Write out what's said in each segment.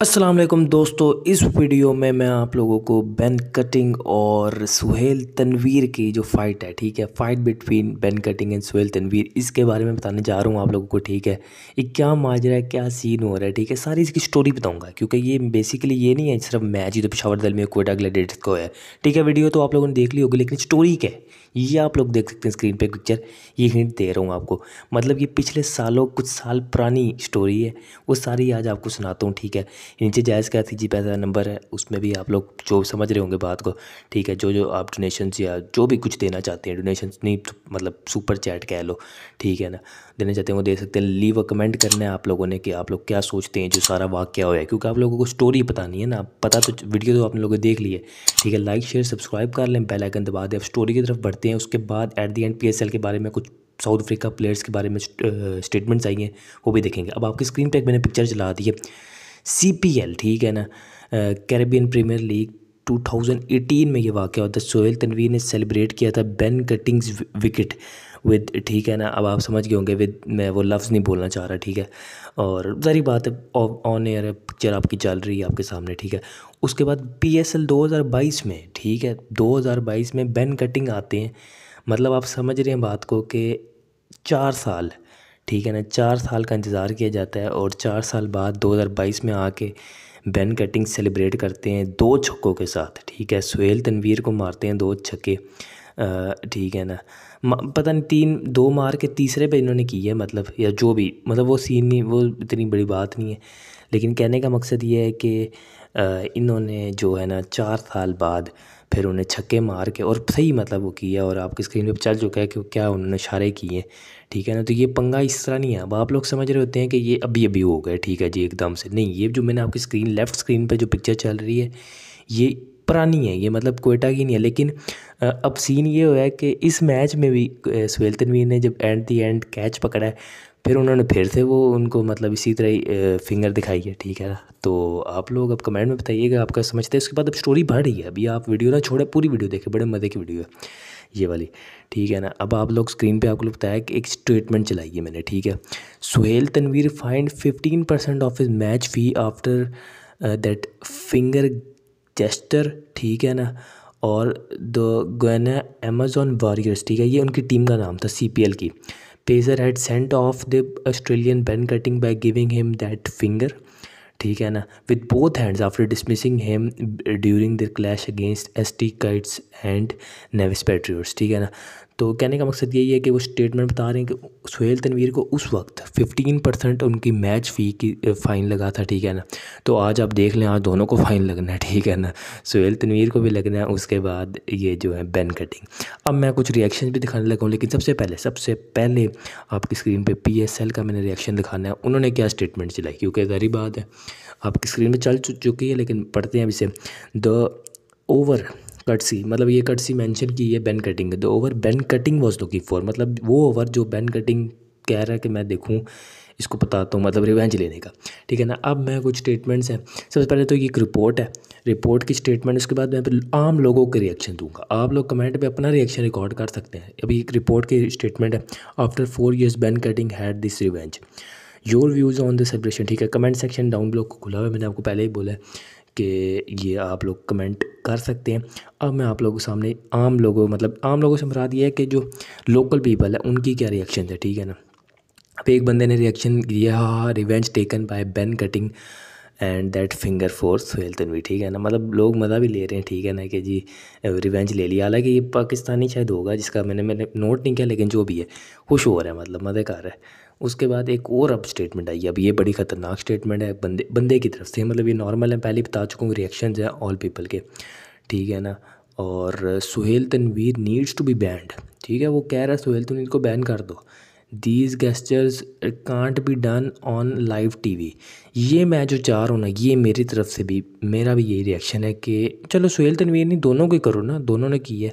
असलम दोस्तों इस वीडियो में मैं आप लोगों को बेन कटिंग और सुहेल तनवीर की जो फ़ाइट है ठीक है fight between Ben Cutting and Sohail Tanvir इसके बारे में बताने जा रहा हूँ आप लोगों को ठीक है ये क्या माजरा है क्या सीन हो रहा है ठीक है सारी इसकी स्टोरी बताऊँगा क्योंकि ये बेसिकली ये नहीं है सिर्फ मैच ही तो पिछावर दल में कोयटा डेट को है ठीक है वीडियो तो आप लोगों ने देख ली होगी लेकिन स्टोरी क्या है ये आप लोग देख सकते हैं स्क्रीन पर पिक्चर ये हिंट दे रहा हूँ आपको मतलब ये पिछले सालों कुछ साल पुरानी स्टोरी है वो सारी आज आपको सुनाता हूँ ठीक है नीचे जायज़ का सी जी पैसा नंबर है उसमें भी आप लोग जो समझ रहे होंगे बात को ठीक है जो जो आप डोनेशन या जो भी कुछ देना चाहते हैं डोनेशन नहीं तो मतलब सुपर चैट कह लो ठीक है ना देना चाहते हैं वो दे सकते हैं लीव अ कमेंट करना है आप लोगों ने कि आप लोग क्या सोचते हैं जो सारा वाक्य हुआ है क्योंकि आप लोगों को स्टोरी बतानी है ना पता तो वीडियो तो आप लोगों देख ली है ठीक है लाइक शेयर सब्सक्राइब कर लें बेल आइकन दबा दें अब स्टोरी की तरफ बढ़ते हैं उसके बाद एट दी एंड एल के बारे में कुछ साउथ अफ्रीका प्लेयर्स के बारे में स्टेटमेंट्स आई हैं वो भी देखेंगे अब आपकी स्क्रीन पर एक मैंने पिक्चर चला दी है सीपीएल ठीक है ना कैरेबियन प्रीमियर लीग 2018 में ये वाक़ हुआ था सोहेल तनवीर ने सेलिब्रेट किया था बेन कटिंग्स विकेट विद ठीक है ना अब आप समझ गए होंगे विद मैं वो लफ्ज़ नहीं बोलना चाह रहा ठीक है और सारी बात है ऑन एयर पिक्चर आपकी चल रही है आपके सामने ठीक है उसके बाद पी एस एल दो हज़ार बाईस में ठीक है दो हज़ार बाईस में बेन कटिंग आते हैं मतलब आप समझ रहे हैं बात को कि चार साल ठीक है ना चार साल का इंतज़ार किया जाता है और चार साल बाद 2022 में आके बैन कटिंग सेलिब्रेट करते हैं दो छक्कों के साथ ठीक है सुहेल तनवीर को मारते हैं दो छक्के ठीक है ना पता नहीं तीन दो मार के तीसरे पे इन्होंने की है मतलब या जो भी मतलब वो सीन नहीं वो इतनी बड़ी बात नहीं है लेकिन कहने का मकसद ये है कि इन्होंने जो है ना चार साल बाद फिर उन्हें छक्के मार के और सही मतलब वो किया और आपकी स्क्रीन पर चल चुका है कि क्या उन्होंने इशारे किए ठीक है ना तो ये पंगा इस तरह नहीं है अब आप लोग समझ रहे होते हैं कि ये अभी अभी हो गए ठीक है जी एकदम से नहीं ये जो मैंने आपकी स्क्रीन लेफ़्ट स्क्रीन पर जो पिक्चर चल रही है ये पुरानी है ये मतलब कोयटा की नहीं है लेकिन अब सीन ये हुआ है कि इस मैच में भी सुहेल तनवीर ने जब एंड दी एंड कैच पकड़ा है फिर उन्होंने फिर से वो उनको मतलब इसी तरह फिंगर दिखाई है ठीक है ना तो आप लोग अब कमेंट में बताइएगा आपका समझते हैं उसके बाद अब स्टोरी बढ़ रही है अभी आप वीडियो ना छोड़े पूरी वीडियो देखें बड़े मज़े की वीडियो है ये वाली ठीक है ना अब आप लोग स्क्रीन पे आप लोग बताया कि एक स्टेटमेंट चलाई है मैंने ठीक है Sohail Tanvir fined fifteen percent of his match fee after that finger gesture ठीक है ना और द गोना अमेजोन वॉरियर्स ठीक है ये उनकी टीम का नाम था सी की pacer had sent off the Australian Ben Cutting by giving him that finger ठीक है ना with both hands after dismissing him during the clash against S T Kitts and Nevis Patriots ठीक है ना तो कहने का मकसद यही है कि वो स्टेटमेंट बता रहे हैं कि सुहेल तनवीर को उस वक्त फिफ्टीन परसेंट उनकी मैच फ़ी की फ़ाइन लगा था ठीक है ना तो आज आप देख लें आज दोनों को फ़ाइन लगना है ठीक है ना सुहेल तनवीर को भी लगना है उसके बाद ये जो है बैन कटिंग अब मैं कुछ रिएक्शन भी दिखाने लगा हूँ लेकिन सबसे पहले सबसे पहले आपकी स्क्रीन पर पी एस एल का मैंने रिएक्शन दिखाना है उन्होंने क्या स्टेटमेंट चलाई क्योंकि गरीब बात है आपकी स्क्रीन पर चल चुकी है लेकिन पढ़ते हैं अभी से द ओवर कटसी मतलब ये कटसी मेंशन की है Ben Cutting the over Ben Cutting was looking for मतलब वो ओवर जो बेन कटिंग कह रहा है कि मैं देखूँ इसको बताता हूँ मतलब रिवेंज लेने का ठीक है ना अब मैं कुछ स्टेटमेंट्स हैं सबसे पहले तो ये एक रिपोर्ट है रिपोर्ट की स्टेटमेंट उसके बाद मैं आम लोगों के रिएक्शन दूंगा आप लोग कमेंट पे अपना रिएक्शन रिकॉर्ड कर सकते हैं अभी एक रिपोर्ट की स्टेटमेंट है after four years Ben Cutting had this revenge your views on the celebration ठीक है कमेंट सेक्शन डाउन ब्लॉक को खुला हुआ है मैंने आपको पहले ही बोला है कि ये आप लोग कमेंट कर सकते हैं अब मैं आप लोगों के सामने आम लोगों मतलब आम लोगों से मरा दिया है कि जो लोकल पीपल है उनकी क्या रिएक्शन है ठीक है ना अब एक बंदे ने रिएक्शन दिया revenge taken by Ben Cutting and that finger for Sohail Tanvi ठीक है ना मतलब लोग मज़ा भी ले रहे हैं ठीक है ना कि जी रिवेंज ले लिया हालांकि ये पाकिस्तानी शायद होगा जिसका मैंने मैंने नोट नहीं किया लेकिन जो भी है खुश हो रहा मतलब है मतलब मज़े कर रहा है उसके बाद एक और अब स्टेटमेंट आई अब ये बड़ी ख़तरनाक स्टेटमेंट है बंदे बंदे की तरफ से मतलब ये नॉर्मल है पहले बता चुका हूँ रिएक्शन है ऑल पीपल के ठीक है ना और Sohail Tanveer needs to be banned ठीक है वो कह रहा है सुहेल तनवीर को बैन कर दो these gestures can't be done on live TV ये मैं जो चाह रहा हूँ ना ये मेरी तरफ से भी मेरा भी यही रिएक्शन है कि चलो सुहेल तनवीर नहीं दोनों को करो ना दोनों ने की है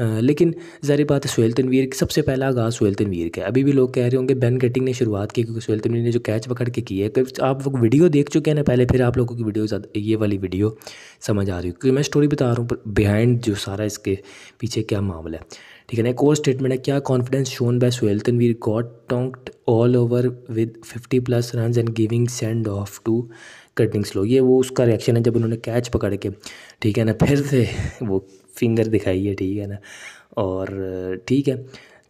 लेकिन ज़ाहिर बात है सुहेल तनवीर सबसे पहला आगाज़ सुहेल तनवीर का अभी भी लोग कह रहे होंगे बैन कटिंग ने शुरुआत की क्योंकि सुहेल तनवीर ने जो कैच पकड़ के की है तो आप वो वीडियो देख चुके हैं ना पहले फिर आप लोगों की वीडियो ये वाली वीडियो समझ आ रही है क्योंकि मैं स्टोरी बता रहा हूँ बिहाइंड जो सारा इसके पीछे क्या मामला है ठीक है ना एक और स्टेटमेंट है क्या confidence shown by Sohail Tanveer got tonked all over with fifty plus run and giving send off to Cutting slow ये वो उसका रिएक्शन है जब उन्होंने कैच पकड़ के ठीक है ना फिर से वो फिंगर दिखाई है ठीक है ना और ठीक है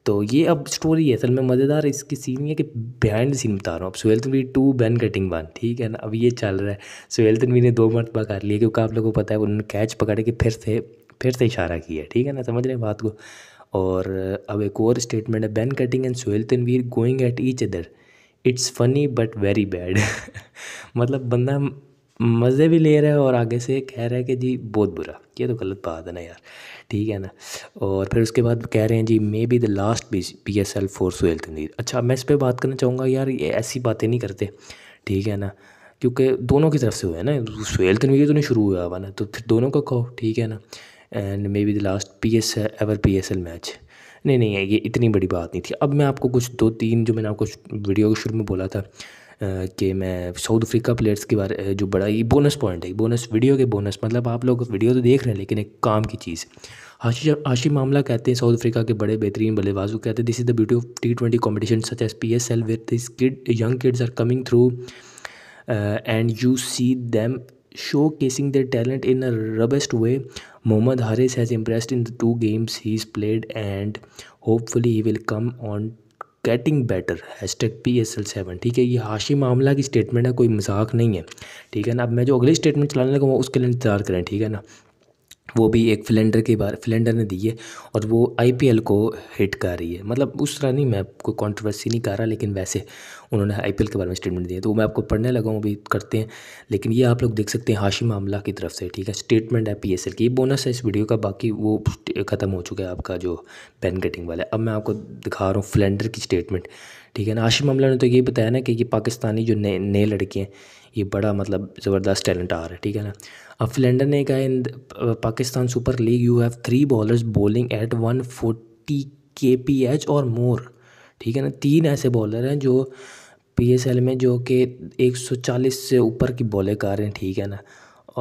तो ये अब स्टोरी है असल में मज़ेदार इसकी सीन ये कि बिहाइंड सीन बता रहा हूँ अब Sohail Tanveer two Ben Cutting one ठीक है ना अब ये चल रहा है सुहेल तनवीर ने दो मरतबा कर लिया क्योंकि आप लोगों को पता है उन्होंने कैच पकड़ के फिर से फिर से इशारा किया ठीक है ना समझ रहे हैं बात को और अब एक और स्टेटमेंट है Ben Cutting and Sohail Tanveer going at each other it's funny but very bad मतलब बंदा मज़े भी ले रहा है और आगे से कह रहा है कि जी बहुत बुरा ये तो गलत बात है ना यार ठीक है ना और फिर उसके बाद कह रहे हैं जी may be the last B P S L for Sohail Tandeer अच्छा मैं इस पर बात करना चाहूँगा यार ये ऐसी बातें नहीं करते ठीक है ना क्योंकि दोनों की तरफ से हुआ है ना सुहेल तनवीर तो नहीं शुरू हुआ हुआ ना तो फिर दोनों का कहो ठीक है ना and may be the last P S ever P S L match नहीं नहीं ये इतनी बड़ी बात नहीं थी अब मैं आपको कुछ दो तीन जो मैंने आपको वीडियो के शुरू में बोला था कि मैं साउथ अफ्रीका प्लेयर्स के बारे जो बड़ा ये बोनस पॉइंट है बोनस वीडियो के बोनस मतलब आप लोग वीडियो तो देख रहे हैं लेकिन एक काम की चीज़ हाशिम हाशिम मामला कहते हैं साउथ अफ्रीका के बड़े बेहतरीन बल्लेबाजों कहते हैं this is the beauty of T twenty competition such S P S L with this kid young kids are coming through and you see them showcasing their talent in a robust way. Mohammad Haris has impressed in the two games he's played and hopefully he will come on getting better hashtag P S L seven ठीक है ये हाशिम आमला की statement है कोई मजाक नहीं है ठीक है ना अब मैं जो अगली स्टेटमेंट चलाने लगा वो उसके लिए इंतजार करें ठीक है ना वो भी एक फिलेंडर के बारे फिलेंडर ने दी है और वो आईपीएल को हिट कर रही है मतलब उस तरह नहीं मैं कोई कंट्रोवर्सी नहीं कर रहा लेकिन वैसे उन्होंने आईपीएल के बारे में स्टेटमेंट दिया तो मैं आपको पढ़ने लगा हूँ अभी करते हैं लेकिन ये आप लोग देख सकते हैं हाशिम मामला की तरफ से ठीक है स्टेटमेंट है पी की बोनस है इस वीडियो का बाकी वो ख़त्म हो चुका है आपका जो पेन कटिंग वाला अब मैं आपको दिखा रहा हूँ फिलेंडर की स्टेटमेंट ठीक है ना हाशिम मामला ने तो ये बताया ना कि ये पाकिस्तानी जो नए नए लड़के हैं ये बड़ा मतलब ज़बरदस्त टैलेंट आ रहा है ठीक है ना अब फिलेंडर ने कहा in Pakistan super league you have three bowlers bowling at one forty K P H और मोर ठीक है ना तीन ऐसे बॉलर हैं जो पी एस एल में जो कि एक सौ चालीस से ऊपर की बॉलें कर रहे हैं ठीक है ना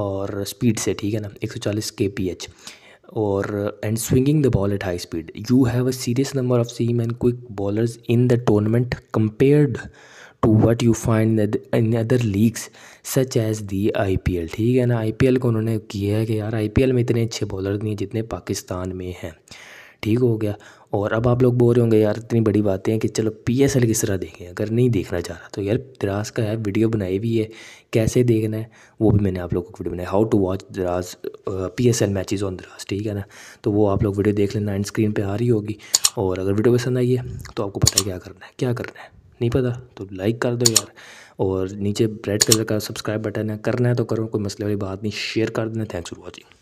और स्पीड से ठीक है ना चालीस के पी एच और and swinging the ball at high speed you have a serious number of seam and quick bowlers in the tournament compared to what you find in other leagues such as the L ठीक है ना L को उन्होंने किया है कि यार L में इतने अच्छे बॉलर नहीं जितने पाकिस्तान में हैं ठीक हो गया और अब आप लोग बोल रहे होंगे यार इतनी बड़ी बातें हैं कि चलो पी एस एल किस तरह देखें अगर नहीं देखना चाह रहा तो यार दराज का है वीडियो बनाई भी है कैसे देखना है वो भी मैंने आप लोगों को वीडियो बनाई how to watch Daraz P S L matches on Daraz ठीक है ना तो वो आप लोग वीडियो देख लेना एंड स्क्रीन पर आ रही होगी और अगर वीडियो पसंद आई है तो आपको पता है क्या करना है क्या करना है नहीं पता तो लाइक कर दो यार और नीचे रेड कलर का सब्सक्राइब बटन है करना है तो करो कोई मसले वाली बात नहीं शेयर कर देना थैंक्स फॉर वॉचिंग